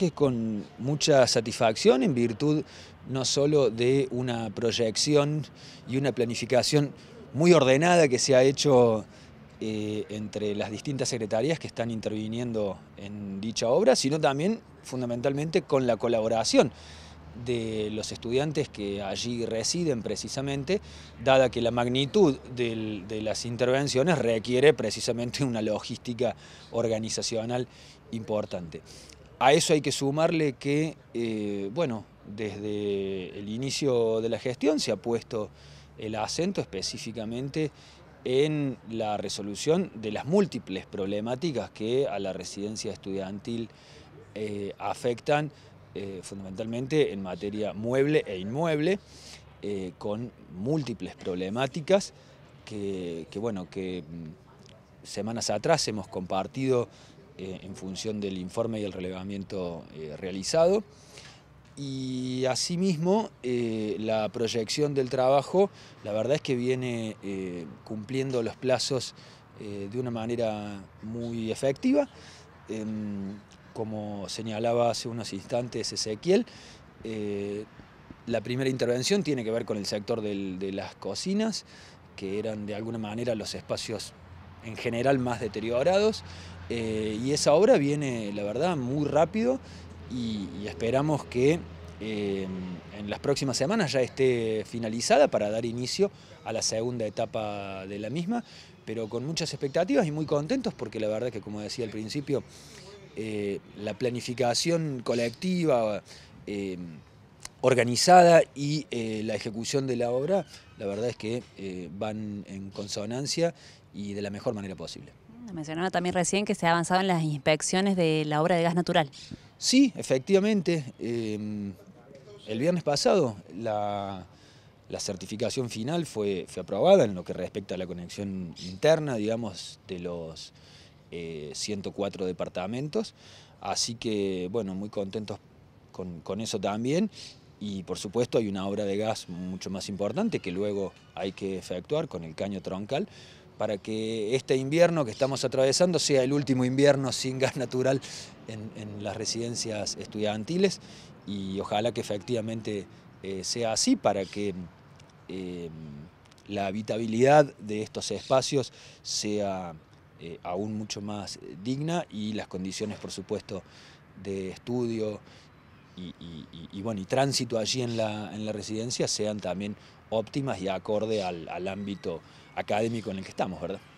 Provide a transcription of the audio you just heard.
que con mucha satisfacción en virtud no solo de una proyección y una planificación muy ordenada que se ha hecho eh, entre las distintas secretarías que están interviniendo en dicha obra, sino también fundamentalmente con la colaboración de los estudiantes que allí residen precisamente, dada que la magnitud de las intervenciones requiere precisamente una logística organizacional importante. A eso hay que sumarle que, eh, bueno, desde el inicio de la gestión se ha puesto el acento específicamente en la resolución de las múltiples problemáticas que a la residencia estudiantil eh, afectan eh, fundamentalmente en materia mueble e inmueble, con múltiples problemáticas que, bueno, que mm, semanas atrás hemos compartido eh, en función del informe y el relevamiento eh, realizado. Y asimismo, eh, la proyección del trabajo, la verdad es que viene cumpliendo los plazos de una manera muy efectiva. Em, como señalaba hace unos instantes Ezequiel, la primera intervención tiene que ver con el sector de las cocinas, que eran de alguna manera los espacios en general más deteriorados. Eh, y esa obra viene, la verdad, muy rápido y, esperamos que eh, en las próximas semanas ya esté finalizada para dar inicio a la segunda etapa de la misma, pero con muchas expectativas y muy contentos porque la verdad que, como decía al principio, eh, la planificación colectiva organizada y la ejecución de la obra la verdad es que eh, van en consonancia y de la mejor manera posible. Mencionaba también recién que se ha avanzado en las inspecciones de la obra de gas natural. Sí, efectivamente. Em, el viernes pasado la, certificación final fue, fue, aprobada en lo que respecta a la conexión interna, digamos, de los 104 eh, departamentos. Así que, bueno, muy contentos con eso también y por supuesto hay una obra de gas mucho más importante que luego hay que efectuar con el caño troncal para que este invierno que estamos atravesando sea el último invierno sin gas natural en, las residencias estudiantiles y ojalá que efectivamente eh, sea así para que eh, la habitabilidad de estos espacios sea eh, aún mucho más digna y las condiciones por supuesto de estudio y, bueno, y tránsito allí en la, en la residencia sean también óptimas y acorde al ámbito académico en el que estamos, ¿verdad?